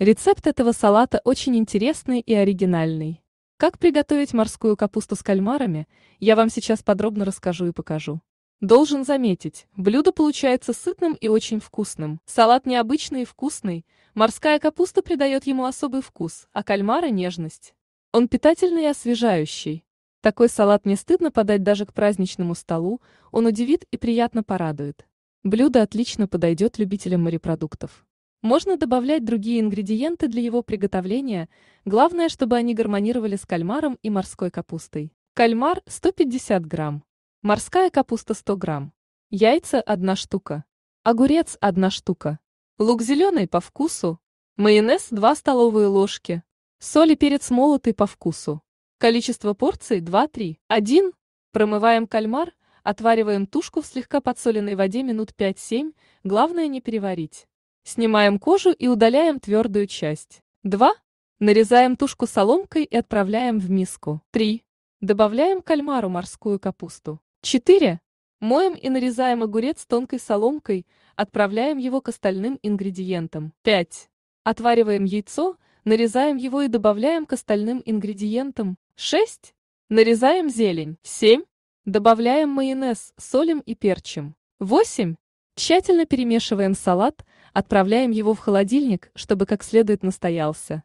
Рецепт этого салата очень интересный и оригинальный. Как приготовить морскую капусту с кальмарами, я вам сейчас подробно расскажу и покажу. Должен заметить, блюдо получается сытным и очень вкусным. Салат необычный и вкусный, морская капуста придает ему особый вкус, а кальмары – нежность. Он питательный и освежающий. Такой салат не стыдно подать даже к праздничному столу, он удивит и приятно порадует. Блюдо отлично подойдет любителям морепродуктов. Можно добавлять другие ингредиенты для его приготовления, главное, чтобы они гармонировали с кальмаром и морской капустой. Кальмар 150 грамм, морская капуста 100 грамм, яйца 1 штука, огурец 1 штука, лук зеленый по вкусу, майонез 2 столовые ложки, соль и перец молотый по вкусу. Количество порций 2-3. 1. Промываем кальмар, отвариваем тушку в слегка подсоленной воде минут 5-7, главное не переварить. Снимаем кожу и удаляем твердую часть. 2. Нарезаем тушку соломкой и отправляем в миску. 3. Добавляем кальмару морскую капусту. 4. Моем и нарезаем огурец тонкой соломкой, отправляем его к остальным ингредиентам. 5. Отвариваем яйцо, нарезаем его и добавляем к остальным ингредиентам. 6. Нарезаем зелень. 7. Добавляем майонез, солим и перчим. 8. Тщательно перемешиваем салат, отправляем его в холодильник, чтобы как следует настоялся.